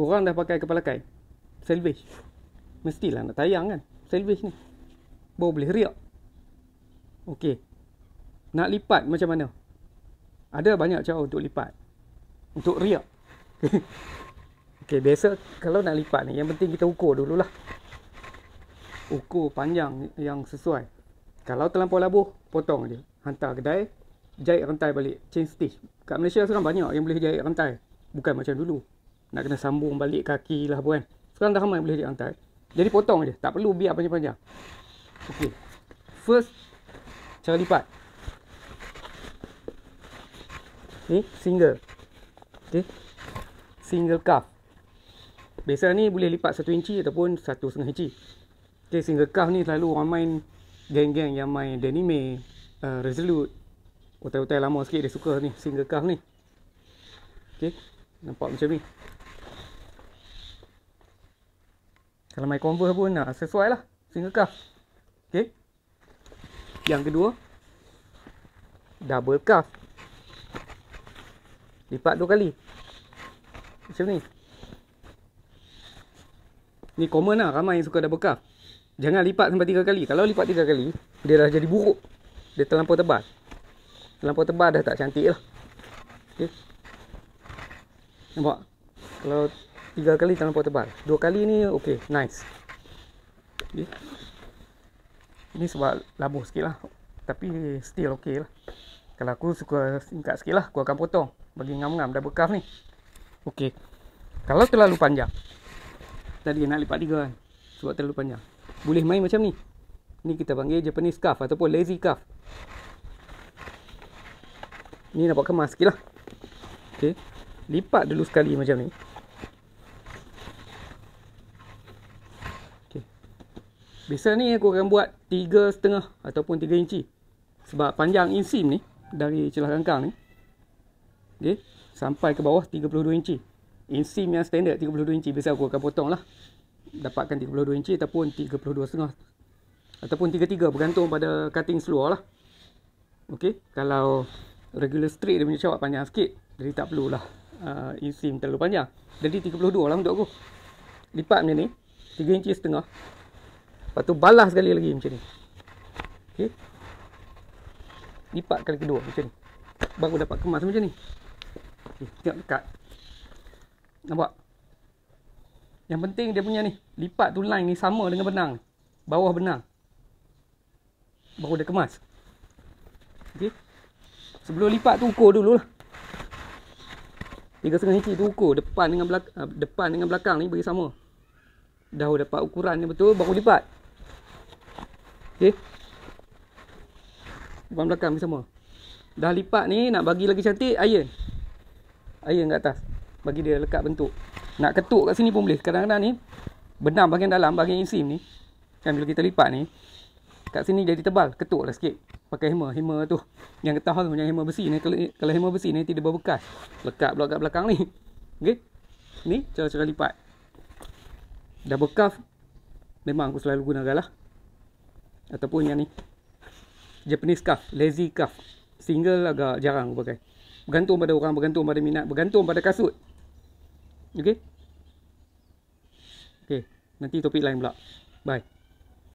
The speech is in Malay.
Korang dah pakai kepala kain Selvage Mestilah nak tayang kan Selvage ni Baru boleh riak Okey Nak lipat macam mana Ada banyak cara untuk lipat Untuk riak Okey biasa Kalau nak lipat ni Yang penting kita ukur dululah Ukur panjang yang sesuai Kalau terlampau labuh Potong je Hantar kedai Jahit rentai balik Chain stitch Kat Malaysia sekarang banyak yang boleh jahit rentai Bukan macam dulu nak kena sambung balik kaki lah pun kan. Sekarang dah ramai boleh dia Jadi potong je. Tak perlu biar panjang-panjang. Okay. First, cara lipat. Ni single. Okay. Single cuff. Biasa ni boleh lipat satu inci ataupun satu setengah inci. Okay, single cuff ni selalu orang main geng-geng yang main denime, uh, resolute. Hotel-hotel lama sikit dia suka ni, single cuff ni. Okay, nampak macam ni. Kalau main converse pun nak ah, sesuai lah Single cuff Okay Yang kedua Double cuff Lipat dua kali Macam ni Ni common lah ramai yang suka double cuff Jangan lipat sampai tiga kali Kalau lipat tiga kali Dia dah jadi buruk Dia terlampau tebal Terlampau tebal dah tak cantik lah Okay Nampak? Kalau tiga kali tanam tebal. dua kali ni okey nice okay. ni sebab labuh sikit lah tapi still okey lah kalau aku suka singkat sikit lah aku akan potong bagi ngam-ngam dah bekas ni okey kalau terlalu panjang tadi nak lipat tiga kan sebab terlalu panjang boleh main macam ni ni kita panggil Japanese cuff ataupun lazy cuff ni nampak kemas sikit lah okey lipat dulu sekali macam ni Biasa ni aku akan buat 3.5 ataupun 3 inci. Sebab panjang insim ni dari celah kangkang ni. Okay. Sampai ke bawah 32 inci. insim yang standard 32 inci. Biasa aku akan potong lah. Dapatkan 32 inci ataupun 32.5. Ataupun 33 bergantung pada cutting seluar lah. Okay. Kalau regular straight dia punya cawat panjang sikit. Jadi tak perlulah uh, ah, insim terlalu panjang. Jadi 32 lah untuk aku. Lipat macam ni. 3 inci setengah. Lepas tu balas sekali lagi macam ni. Okey. Lipat kali kedua macam ni. Baru dapat kemas macam ni. Okey, tengok dekat. Nampak? Yang penting dia punya ni, lipat tu line ni sama dengan benang. Bawah benang. Baru dia kemas. Okey. Sebelum lipat tu ukur dululah. setengah inci tu ukur depan dengan belakang ah, depan dengan belakang ni bagi sama. Dah dapat ukuran ni betul baru lipat. Okey. Eh? Bukan belakang sama. Dah lipat ni nak bagi lagi cantik iron. Iron kat atas. Bagi dia lekat bentuk. Nak ketuk kat sini pun boleh. Kadang-kadang ni benam bahagian dalam bahagian inseam ni kan bila kita lipat ni kat sini jadi tebal. Ketuklah sikit. Pakai hammer. Hammer tu yang getah tu macam hammer besi ni. Kalau, kalau hammer besi ni tidak berbekas. Lekat pula belakang ni. Okey. Ni cara-cara lipat. Dah cuff memang aku selalu gunakan lah ataupun yang ni Japanese cuff, lazy cuff single agak jarang pakai bergantung pada orang, bergantung pada minat, bergantung pada kasut ok ok, nanti topik lain pula bye